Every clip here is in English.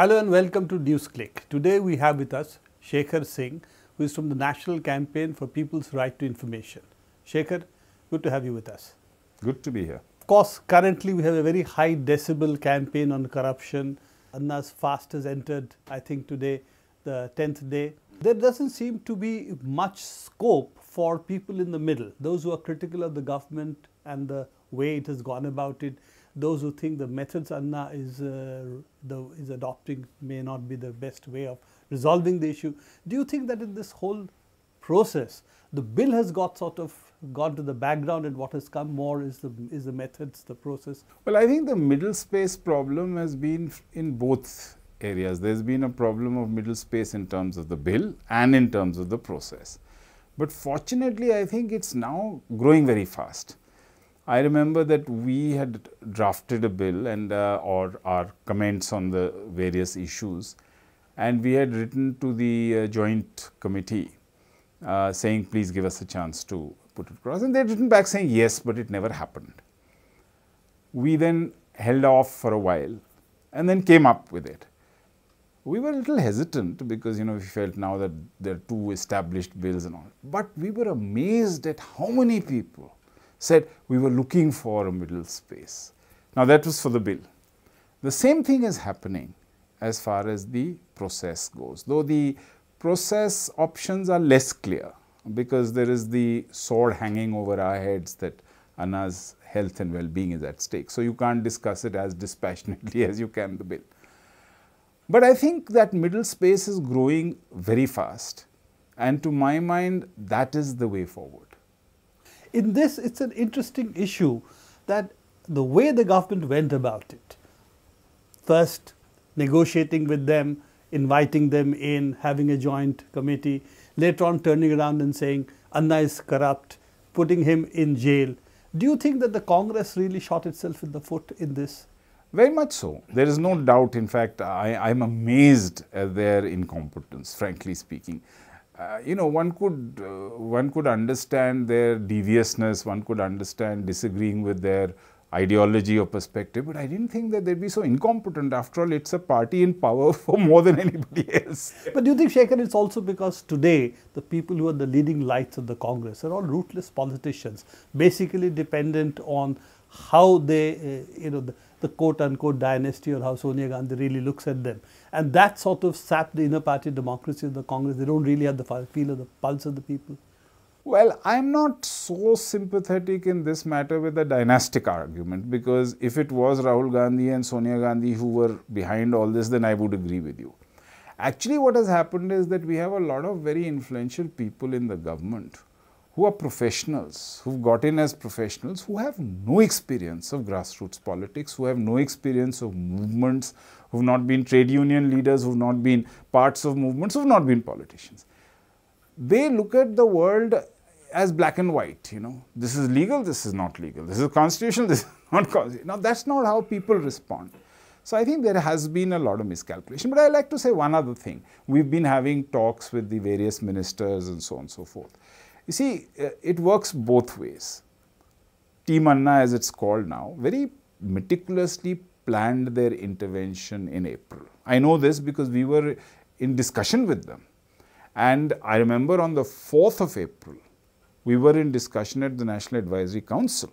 Hello and welcome to NewsClick. Today we have with us Shekhar Singh, who is from the National Campaign for People's Right to Information. Shekhar, good to have you with us. Good to be here. Of course, currently we have a very high decibel campaign on corruption. Anna's fast has entered, I think, today, the 10th day. There doesn't seem to be much scope for people in the middle, those who are critical of the government and the way it has gone about it those who think the methods ANNA is, uh, the, is adopting may not be the best way of resolving the issue. Do you think that in this whole process, the bill has got sort of gone to the background and what has come more is the, is the methods, the process? Well, I think the middle space problem has been in both areas. There's been a problem of middle space in terms of the bill and in terms of the process. But fortunately, I think it's now growing very fast. I remember that we had drafted a bill and uh, or our comments on the various issues and we had written to the uh, joint committee uh, saying please give us a chance to put it across and they had written back saying yes but it never happened. We then held off for a while and then came up with it. We were a little hesitant because you know we felt now that there are two established bills and all but we were amazed at how many people said we were looking for a middle space. Now, that was for the bill. The same thing is happening as far as the process goes, though the process options are less clear because there is the sword hanging over our heads that Anna's health and well-being is at stake. So, you can't discuss it as dispassionately as you can the bill. But I think that middle space is growing very fast and to my mind that is the way forward. In this, it's an interesting issue that the way the government went about it, first negotiating with them, inviting them in, having a joint committee, later on turning around and saying Anna is corrupt, putting him in jail. Do you think that the Congress really shot itself in the foot in this? Very much so. There is no doubt. In fact, I, am amazed at their incompetence, frankly speaking uh, you know, one could uh, one could understand their deviousness, one could understand disagreeing with their ideology or perspective, but I didn't think that they'd be so incompetent. After all, it's a party in power for more than anybody else. But do you think, Shekhar, it's also because today the people who are the leading lights of the Congress are all ruthless politicians, basically dependent on how they, uh, you know, the, the quote unquote dynasty or how Sonia Gandhi really looks at them. And that sort of sapped the inner party democracy of the Congress. They don't really have the feel of the pulse of the people. Well, I'm not so sympathetic in this matter with the dynastic argument because if it was Rahul Gandhi and Sonia Gandhi who were behind all this, then I would agree with you. Actually, what has happened is that we have a lot of very influential people in the government who are professionals, who've got in as professionals, who have no experience of grassroots politics, who have no experience of movements, who've not been trade union leaders, who've not been parts of movements, who've not been politicians. They look at the world as black and white, you know, this is legal, this is not legal, this is constitutional, this is not constitutional. Now, that's not how people respond. So, I think there has been a lot of miscalculation, but I like to say one other thing. We've been having talks with the various ministers and so on and so forth. You see, uh, it works both ways. Team Anna, as it's called now, very meticulously planned their intervention in April. I know this because we were in discussion with them. And I remember on the 4th of April, we were in discussion at the National Advisory Council.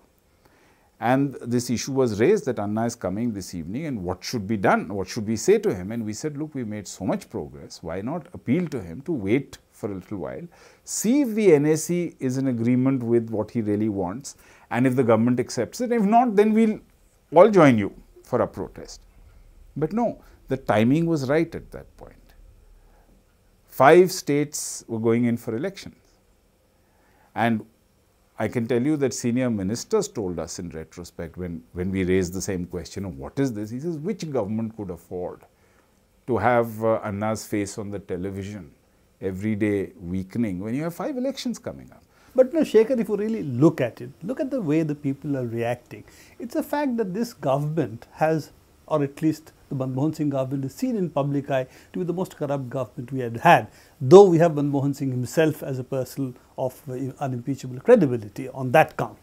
And this issue was raised that Anna is coming this evening and what should be done? What should we say to him? And we said, look, we made so much progress. Why not appeal to him to wait for a little while, see if the NAC is in agreement with what he really wants and if the government accepts it. If not, then we'll all join you for a protest. But no, the timing was right at that point. Five states were going in for elections. And I can tell you that senior ministers told us in retrospect when, when we raised the same question of what is this, he says, which government could afford to have uh, Anna's face on the television everyday weakening when you have five elections coming up. But no, Shekhar, if you really look at it, look at the way the people are reacting. It's a fact that this government has, or at least the Manmohan Singh government is seen in public eye to be the most corrupt government we had had, though we have Manmohan Singh himself as a person of uh, unimpeachable credibility on that count.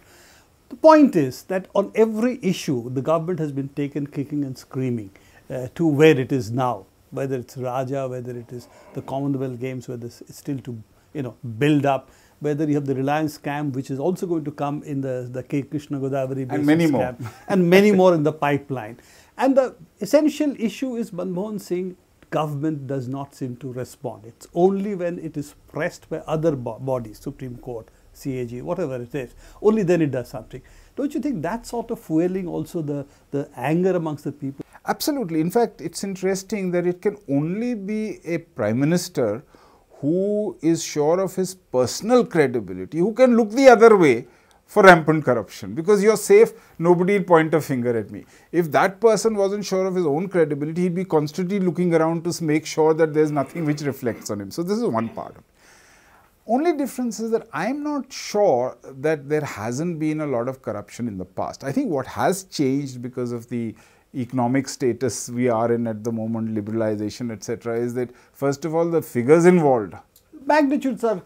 The point is that on every issue, the government has been taken kicking and screaming uh, to where it is now whether it's Raja, whether it is the Commonwealth Games, whether it's still to you know build up, whether you have the Reliance camp, which is also going to come in the, the K. Krishna Godavari and many more. Camp, and many more in the pipeline. And the essential issue is Manmohan Singh government does not seem to respond. It's only when it is pressed by other bo bodies, Supreme Court, CAG, whatever it is, only then it does something. Don't you think that sort of fueling also the, the anger amongst the people? Absolutely. In fact, it's interesting that it can only be a prime minister who is sure of his personal credibility, who can look the other way for rampant corruption because you're safe, nobody will point a finger at me. If that person wasn't sure of his own credibility, he'd be constantly looking around to make sure that there's nothing which reflects on him. So, this is one part of it. Only difference is that I'm not sure that there hasn't been a lot of corruption in the past. I think what has changed because of the economic status we are in at the moment, liberalization, etc., is that first of all the figures involved. Magnitudes are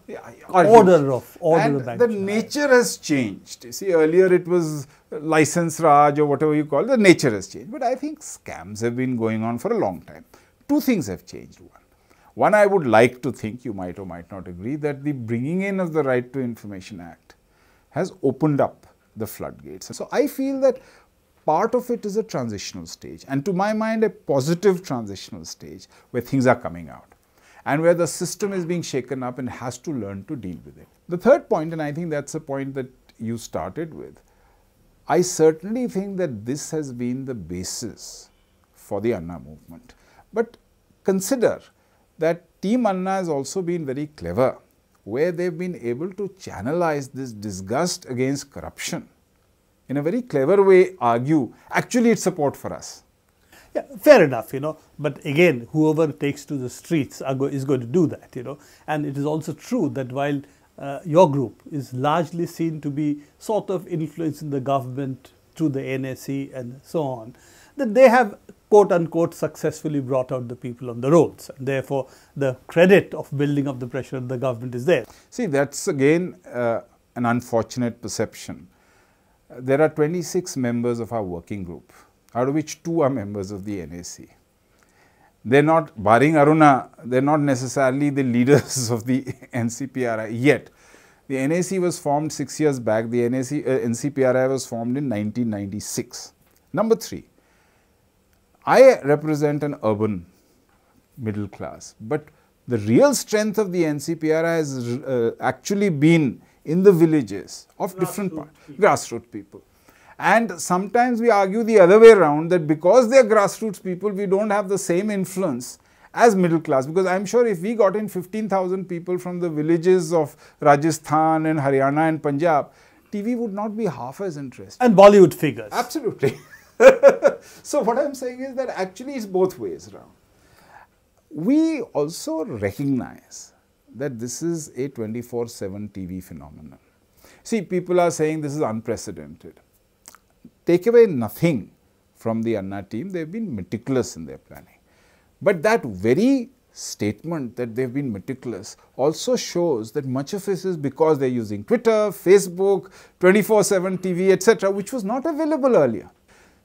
order of order and of magnitude. The nature has changed. You see, earlier it was license raj or whatever you call it, the nature has changed. But I think scams have been going on for a long time. Two things have changed. One, one I would like to think, you might or might not agree, that the bringing in of the Right to Information Act has opened up the floodgates. So I feel that part of it is a transitional stage and to my mind a positive transitional stage where things are coming out and where the system is being shaken up and has to learn to deal with it. The third point, and I think that's a point that you started with, I certainly think that this has been the basis for the Anna movement. But consider that Team Anna has also been very clever, where they've been able to channelize this disgust against corruption in a very clever way argue, actually it's support for us. Yeah, fair enough, you know. But again, whoever takes to the streets go is going to do that, you know. And it is also true that while uh, your group is largely seen to be sort of influencing the government through the NSE and so on, that they have quote unquote successfully brought out the people on the roads. And therefore, the credit of building up the pressure on the government is there. See, that's again uh, an unfortunate perception there are 26 members of our working group, out of which two are members of the NAC. They are not, barring Aruna, they are not necessarily the leaders of the NCPRI yet. The NAC was formed 6 years back, the NAC, uh, NCPRI was formed in 1996. Number 3, I represent an urban middle class, but the real strength of the NCPRI has uh, actually been in the villages of grassroot different parts, grassroots people. And sometimes we argue the other way around that because they are grassroots people, we don't have the same influence as middle class. Because I'm sure if we got in 15,000 people from the villages of Rajasthan and Haryana and Punjab, TV would not be half as interesting. And Bollywood figures. Absolutely. so, what I'm saying is that actually it's both ways around. We also recognize that this is a 24-7 TV phenomenon. See, people are saying this is unprecedented. Take away nothing from the Anna team, they have been meticulous in their planning. But that very statement that they've been meticulous also shows that much of this is because they're using Twitter, Facebook, 24-7 TV, etc., which was not available earlier.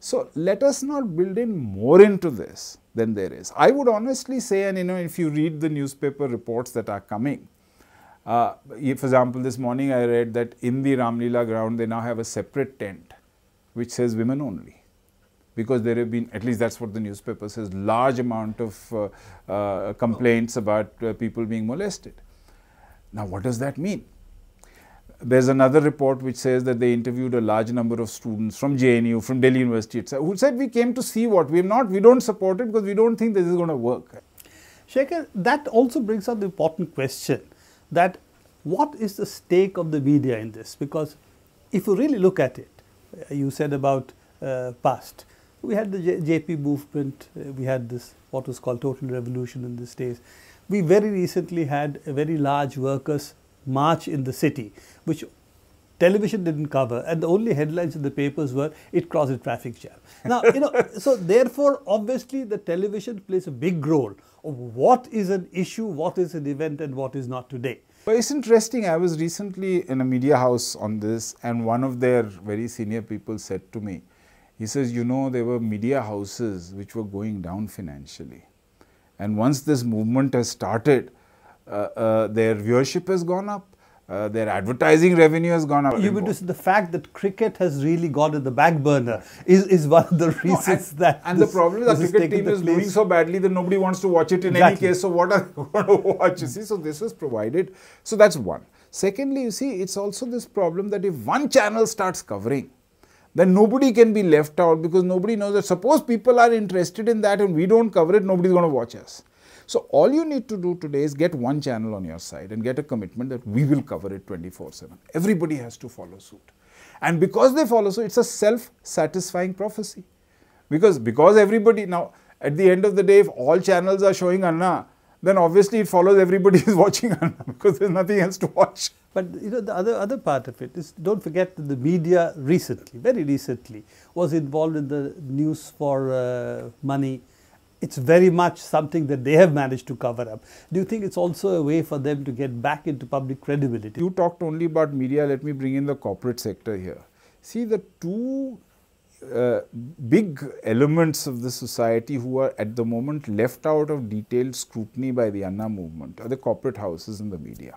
So, let us not build in more into this than there is. I would honestly say, and you know, if you read the newspaper reports that are coming, uh, for example, this morning I read that in the Ramlila ground they now have a separate tent which says women only because there have been, at least that's what the newspaper says, large amount of uh, uh, complaints about uh, people being molested. Now, what does that mean? There's another report which says that they interviewed a large number of students from JNU, from Delhi University, who said we came to see what we've not, we don't support it because we don't think this is going to work. Shekhar, that also brings up the important question that what is the stake of the media in this? Because if you really look at it, uh, you said about uh, past, we had the J JP movement, uh, we had this what was called total revolution in these days. We very recently had a very large workers' march in the city, which television didn't cover, and the only headlines in the papers were it crossed a traffic jam. Now, you know, so therefore, obviously, the television plays a big role of what is an issue, what is an event, and what is not today. But it's interesting. I was recently in a media house on this, and one of their very senior people said to me, he says, you know, there were media houses which were going down financially. And once this movement has started, uh, uh, their viewership has gone up. Uh, their advertising revenue has gone up. You would just the fact that cricket has really gone in the back burner is, is one of the reasons no, and, that. And this, the problem is the cricket team the is place. doing so badly that nobody wants to watch it in exactly. any case. So what are they going to watch? You see, so this was provided. So that's one. Secondly, you see, it's also this problem that if one channel starts covering, then nobody can be left out because nobody knows that. Suppose people are interested in that and we don't cover it, nobody's going to watch us. So, all you need to do today is get one channel on your side and get a commitment that we will cover it 24 7. Everybody has to follow suit. And because they follow suit, it's a self satisfying prophecy. Because, because everybody, now at the end of the day, if all channels are showing Anna, then obviously it follows everybody is watching Anna because there's nothing else to watch. But you know the other other part of it is don't forget that the media recently, very recently, was involved in the news for uh, money it's very much something that they have managed to cover up. Do you think it's also a way for them to get back into public credibility? You talked only about media, let me bring in the corporate sector here. See, the two uh, big elements of the society who are at the moment left out of detailed scrutiny by the Anna movement are the corporate houses and the media.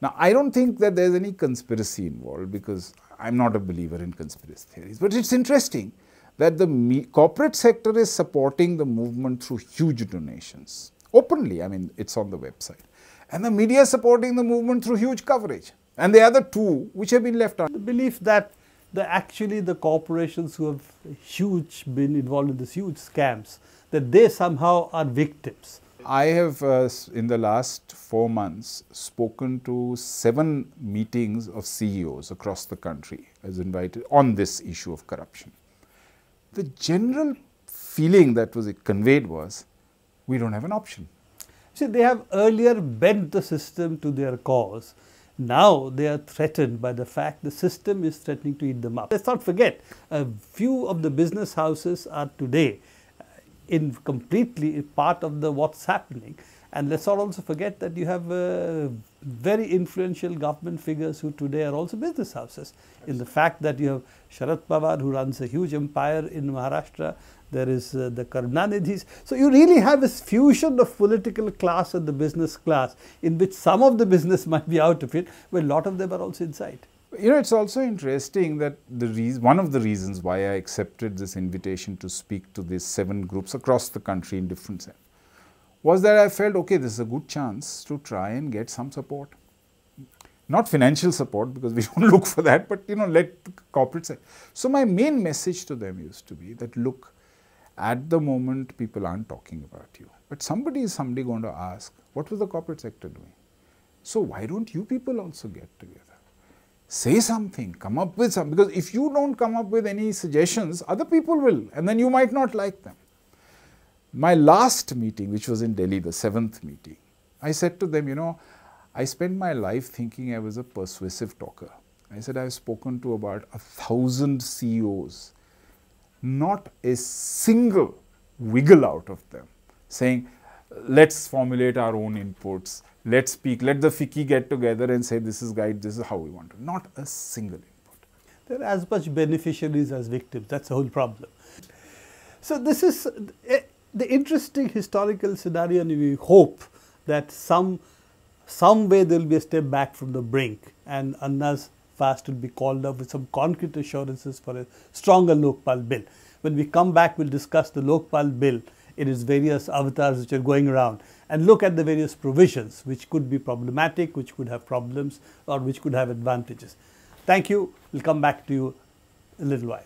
Now, I don't think that there's any conspiracy involved because I'm not a believer in conspiracy theories, but it's interesting that the corporate sector is supporting the movement through huge donations. Openly, I mean, it's on the website. And the media is supporting the movement through huge coverage. And the other two, which have been left out, The belief that the, actually the corporations who have huge been involved in these huge scams, that they somehow are victims. I have, uh, in the last four months, spoken to seven meetings of CEOs across the country as invited on this issue of corruption the general feeling that was conveyed was we don't have an option. See, they have earlier bent the system to their cause. Now they are threatened by the fact the system is threatening to eat them up. Let's not forget, a few of the business houses are today in completely part of the what's happening. And let's not also forget that you have uh, very influential government figures who today are also business houses. In the fact that you have Sharad Pawar who runs a huge empire in Maharashtra, there is uh, the Karunanidhis. So you really have this fusion of political class and the business class in which some of the business might be out of it, but a lot of them are also inside. You know, it's also interesting that the reason, one of the reasons why I accepted this invitation to speak to these seven groups across the country in different was that I felt, okay, this is a good chance to try and get some support. Not financial support because we don't look for that, but you know, let the corporate say. So my main message to them used to be that look, at the moment people aren't talking about you, but somebody is someday going to ask, what was the corporate sector doing? So why don't you people also get together? Say something, come up with something, because if you don't come up with any suggestions, other people will, and then you might not like them. My last meeting, which was in Delhi, the seventh meeting, I said to them, you know, I spent my life thinking I was a persuasive talker. I said, I've spoken to about a thousand CEOs, not a single wiggle out of them saying, let's formulate our own inputs, let's speak, let the fiki get together and say, this is guide, this is how we want to.' Not a single input. There are as much beneficiaries as victims. That's the whole problem. So this is the interesting historical scenario and we hope that some some way there will be a step back from the brink and Anna's fast will be called up with some concrete assurances for a stronger Lokpal bill. When we come back, we'll discuss the Lokpal bill in its various avatars which are going around and look at the various provisions which could be problematic, which could have problems or which could have advantages. Thank you. We'll come back to you a little while.